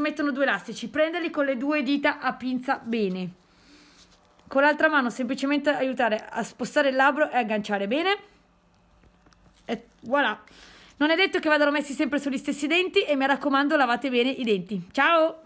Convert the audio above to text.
mettono due elastici, prenderli con le due dita a pinza bene. Con l'altra mano semplicemente aiutare a spostare il labbro e agganciare bene. E voilà. Non è detto che vadano messi sempre sugli stessi denti e mi raccomando lavate bene i denti. Ciao!